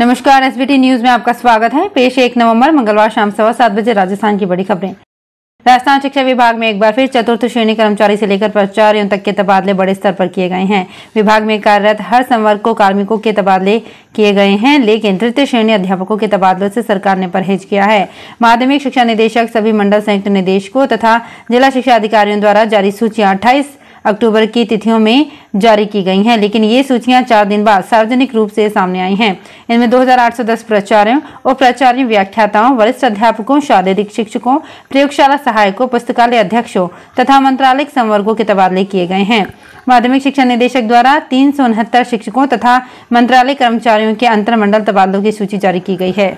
नमस्कार SBT news में आपका स्वागत है पेश एक नवंबर मंगलवार शाम सवा सात बजे राजस्थान की बड़ी खबरें राजस्थान शिक्षा विभाग में एक बार फिर चतुर्थ श्रेणी कर्मचारी से लेकर प्राचार्यों तक के तबादले बड़े स्तर पर किए गए हैं विभाग में कार्यरत हर संवर्ग को कार्मिकों के तबादले किए गए हैं लेकिन तृतीय श्रेणी अध्यापकों के तबादलों से सरकार ने परहेज किया है माध्यमिक शिक्षा निदेशक सभी मंडल संयुक्त निदेशकों तथा जिला शिक्षा अधिकारियों द्वारा जारी सूचियां अट्ठाईस अक्टूबर की तिथियों में जारी की गई हैं लेकिन ये सूचियां चार दिन बाद सार्वजनिक रूप से सामने आई हैं इनमें 2810 प्राचार्यों और प्राचार्य व्याख्याताओं वरिष्ठ अध्यापकों शारीरिक शिक्षकों प्रयोगशाला सहायकों पुस्तकालय अध्यक्षों तथा मंत्रालयिक संवर्गों के तबादले किए गए हैं माध्यमिक शिक्षा निदेशक द्वारा तीन शिक्षकों तथा मंत्रालय कर्मचारियों के अंतर तबादलों की सूची जारी की गई है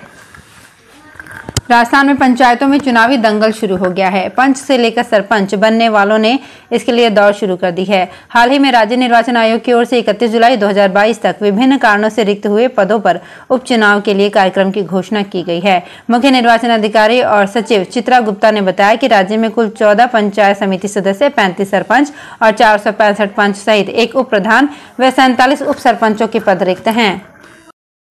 राजस्थान में पंचायतों में चुनावी दंगल शुरू हो गया है पंच से लेकर सरपंच बनने वालों ने इसके लिए दौड़ शुरू कर दी है हाल ही में राज्य निर्वाचन आयोग की ओर से 31 जुलाई 2022 तक विभिन्न कारणों से रिक्त हुए पदों पर उपचुनाव के लिए कार्यक्रम की घोषणा की गई है मुख्य निर्वाचन अधिकारी और सचिव चित्रा गुप्ता ने बताया की राज्य में कुल चौदह पंचायत समिति सदस्य पैंतीस सरपंच और चार पंच सहित एक उप प्रधान व सैंतालीस उप सरपंचों के पद रिक्त हैं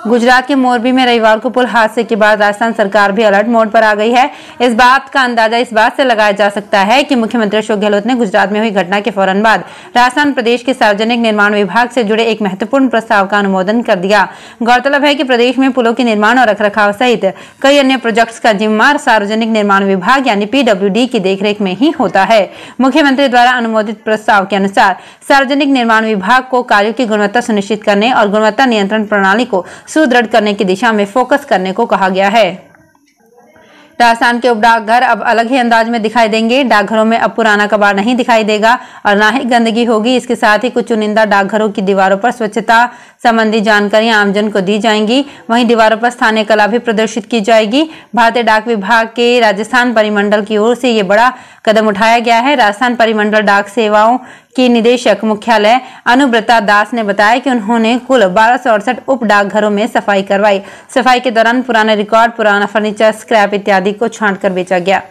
गुजरात के मोरबी में रविवार को पुल हादसे के बाद राजस्थान सरकार भी अलर्ट मोड पर आ गई है इस बात का अंदाजा इस बात से लगाया जा सकता है कि मुख्यमंत्री अशोक गहलोत ने गुजरात में हुई घटना के फौरन बाद राजस्थान प्रदेश के सार्वजनिक निर्माण विभाग से जुड़े एक महत्वपूर्ण प्रस्ताव का अनुमोदन कर दिया गौरतलब है की प्रदेश में पुलों के निर्माण और रख सहित कई अन्य प्रोजेक्ट का जिम्मा सार्वजनिक निर्माण विभाग यानी पीडब्ल्यू की देखरेख में ही होता है मुख्यमंत्री द्वारा अनुमोदित प्रस्ताव के अनुसार सार्वजनिक निर्माण विभाग को कार्यो की गुणवत्ता सुनिश्चित करने और गुणवत्ता नियंत्रण प्रणाली को सुदृढ़ करने की दिशा में फोकस करने को कहा गया है राजस्थान के उपडाकघर अब अलग ही अंदाज में दिखाई देंगे डाकघरों में अब पुराना कबाड़ नहीं दिखाई देगा और ना ही गंदगी होगी इसके साथ ही कुछ चुनिंदा डाकघरों की दीवारों पर स्वच्छता संबंधी जानकारियां आमजन को दी जाएंगी वहीं दीवारों पर स्थानीय कला भी प्रदर्शित की जाएगी भारतीय डाक विभाग के राजस्थान परिमंडल की ओर से ये बड़ा कदम उठाया गया है राजस्थान परिमंडल डाक सेवाओं की निदेशक मुख्यालय अनुव्रता दास ने बताया कि उन्होंने कुल बारह उप डाकघरों में सफाई करवाई सफाई के दौरान पुराने रिकॉर्ड पुराना फर्नीचर स्क्रैप इत्यादि को छांट कर बेचा गया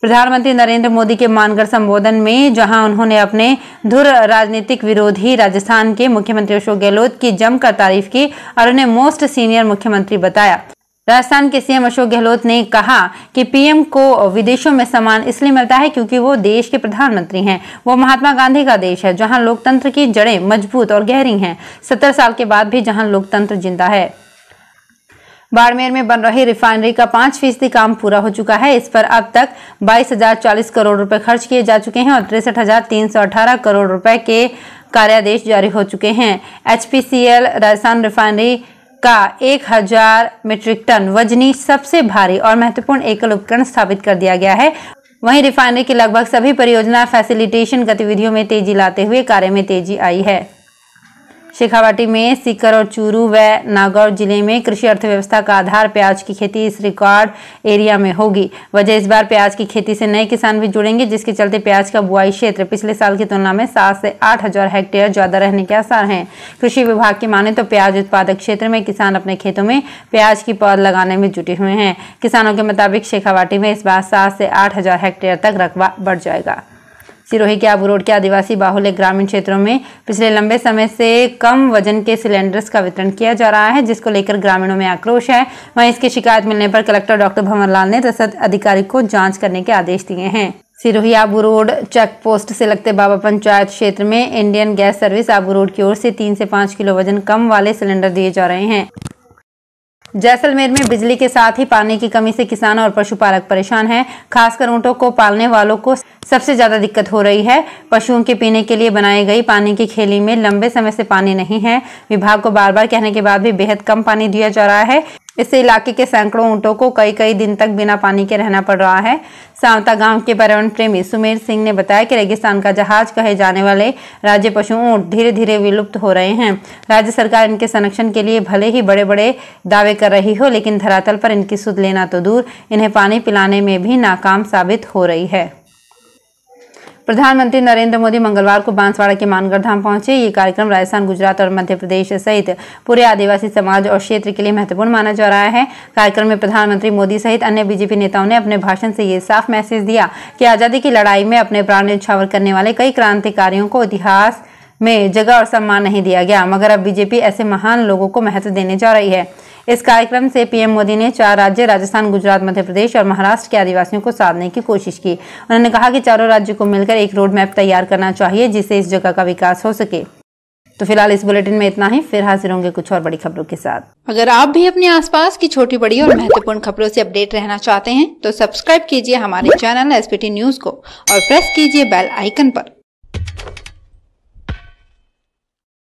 प्रधानमंत्री नरेंद्र मोदी के मानगढ़ संबोधन में जहां उन्होंने अपने धुर राजनीतिक विरोधी राजस्थान के मुख्यमंत्री अशोक गहलोत की जमकर तारीफ की और उन्हें मोस्ट सीनियर मुख्यमंत्री बताया राजस्थान के सीएम अशोक गहलोत ने कहा कि पीएम को विदेशों में सम्मान इसलिए मिलता है क्योंकि वो देश के प्रधानमंत्री हैं वो महात्मा गांधी का देश है जहां लोकतंत्र की जड़ें मजबूत और गहरी हैं सत्तर साल के बाद भी जहां लोकतंत्र जिंदा है बाड़मेर में बन रही रिफाइनरी का पांच फीसदी काम पूरा हो चुका है इस पर अब तक बाईस हजार चालीस करोड़ रुपए खर्च किए जा चुके हैं और तिरसठ हजार तीन सौ अठारह करोड़ रुपए के कार्यादेश जारी हो चुके हैं एचपीसीएल राजस्थान रिफाइनरी का 1000 मीट्रिक टन वजनी सबसे भारी और महत्वपूर्ण एकल उपकरण स्थापित कर दिया गया है वहीं रिफाइनरी की लगभग सभी परियोजना फैसिलिटेशन गतिविधियों में तेजी लाते हुए कार्य में तेजी आई है शेखावाटी में सीकर और चूरू व नागौर जिले में कृषि अर्थव्यवस्था का आधार प्याज की खेती इस रिकॉर्ड एरिया में होगी वजह इस बार प्याज की खेती से नए किसान भी जुड़ेंगे जिसके चलते प्याज का बुआई क्षेत्र पिछले साल की तुलना में सात से आठ हजार हेक्टेयर ज्यादा रहने के आसार हैं कृषि विभाग की माने तो प्याज उत्पादक क्षेत्र में किसान अपने खेतों में प्याज की पौध लगाने में जुटे हुए हैं किसानों के मुताबिक शेखावाटी में इस बार सात से आठ हजार हेक्टेयर तक रकबा बढ़ जाएगा सिरोही के आबू के आदिवासी बाहुल्य ग्रामीण क्षेत्रों में पिछले लंबे समय से कम वजन के सिलेंडर्स का वितरण किया जा रहा है जिसको लेकर ग्रामीणों में आक्रोश है वहीं इसकी शिकायत मिलने पर कलेक्टर डॉक्टर भंवरलाल ने रसद अधिकारी को जाँच करने के आदेश दिए हैं Sirohi Abu road check post से लगते बाबा पंचायत क्षेत्र में Indian gas service Abu road की ओर से तीन से पाँच किलो वजन कम वाले सिलेंडर दिए जा रहे हैं जैसलमेर में बिजली के साथ ही पानी की कमी से किसान और पशुपालक परेशान हैं खासकर ऊँटों को पालने वालों को सबसे ज़्यादा दिक्कत हो रही है पशुओं के पीने के लिए बनाई गई पानी की खेली में लंबे समय से पानी नहीं है विभाग को बार बार कहने के बाद भी बेहद कम पानी दिया जा रहा है इससे इलाके के सैकड़ों ऊँटों को कई कई दिन तक बिना पानी के रहना पड़ रहा है सांवता गांव के पर्यावरण प्रेमी सुमेर सिंह ने बताया कि रेगिस्तान का जहाज कहे जाने वाले राज्य पशु ऊँट धीरे धीरे विलुप्त हो रहे हैं राज्य सरकार इनके संरक्षण के लिए भले ही बड़े बड़े दावे कर रही हो लेकिन धरातल पर इनकी सुध लेना तो दूर इन्हें पानी पिलाने में भी नाकाम साबित हो रही है प्रधानमंत्री नरेंद्र मोदी मंगलवार को बांसवाड़ा के मानगढ़ धाम पहुंचे ये कार्यक्रम राजस्थान गुजरात और मध्य प्रदेश सहित पूरे आदिवासी समाज और क्षेत्र के लिए महत्वपूर्ण माना जा रहा है कार्यक्रम में प्रधानमंत्री मोदी सहित अन्य बीजेपी नेताओं ने अपने भाषण से ये साफ मैसेज दिया कि आज़ादी की लड़ाई में अपने प्राण निछावर करने वाले कई क्रांतिकारियों को इतिहास में जगह और सम्मान नहीं दिया गया मगर अब बीजेपी ऐसे महान लोगों को महत्व देने जा रही है इस कार्यक्रम से पीएम मोदी ने चार राज्य राजस्थान गुजरात मध्य प्रदेश और महाराष्ट्र के आदिवासियों को साधने की कोशिश की उन्होंने कहा कि चारों राज्यों को मिलकर एक रोड मैप तैयार करना चाहिए जिससे इस जगह का विकास हो सके तो फिलहाल इस बुलेटिन में इतना ही फिर हाजिर होंगे कुछ और बड़ी खबरों के साथ अगर आप भी अपने आसपास की छोटी बड़ी और महत्वपूर्ण खबरों से अपडेट रहना चाहते हैं तो सब्सक्राइब कीजिए हमारे चैनल एस न्यूज को और प्रेस कीजिए बेल आइकन पर